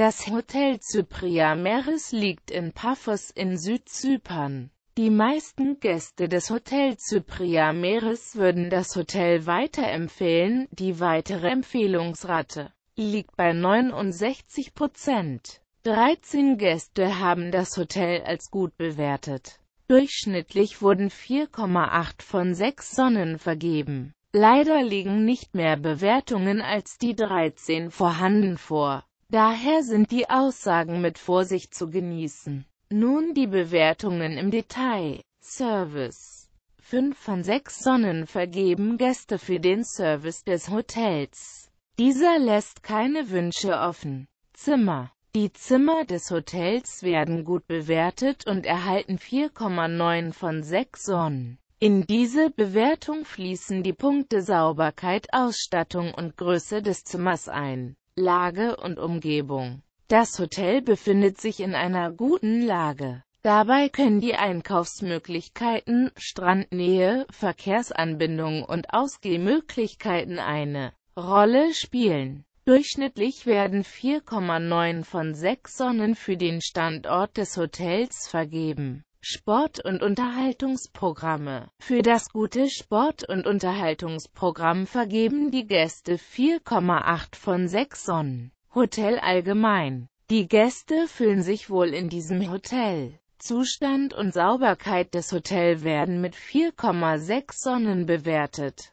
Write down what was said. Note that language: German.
Das Hotel Cypria Meres liegt in Paphos in Südzypern. Die meisten Gäste des Hotel Cypria Meres würden das Hotel weiterempfehlen, die weitere Empfehlungsrate liegt bei 69 Prozent. 13 Gäste haben das Hotel als gut bewertet. Durchschnittlich wurden 4,8 von 6 Sonnen vergeben. Leider liegen nicht mehr Bewertungen als die 13 vorhanden vor. Daher sind die Aussagen mit Vorsicht zu genießen. Nun die Bewertungen im Detail. Service 5 von 6 Sonnen vergeben Gäste für den Service des Hotels. Dieser lässt keine Wünsche offen. Zimmer Die Zimmer des Hotels werden gut bewertet und erhalten 4,9 von 6 Sonnen. In diese Bewertung fließen die Punkte Sauberkeit, Ausstattung und Größe des Zimmers ein. Lage und Umgebung. Das Hotel befindet sich in einer guten Lage. Dabei können die Einkaufsmöglichkeiten, Strandnähe, Verkehrsanbindung und Ausgehmöglichkeiten eine Rolle spielen. Durchschnittlich werden 4,9 von 6 Sonnen für den Standort des Hotels vergeben. Sport- und Unterhaltungsprogramme. Für das gute Sport- und Unterhaltungsprogramm vergeben die Gäste 4,8 von 6 Sonnen. Hotel allgemein. Die Gäste fühlen sich wohl in diesem Hotel. Zustand und Sauberkeit des Hotels werden mit 4,6 Sonnen bewertet.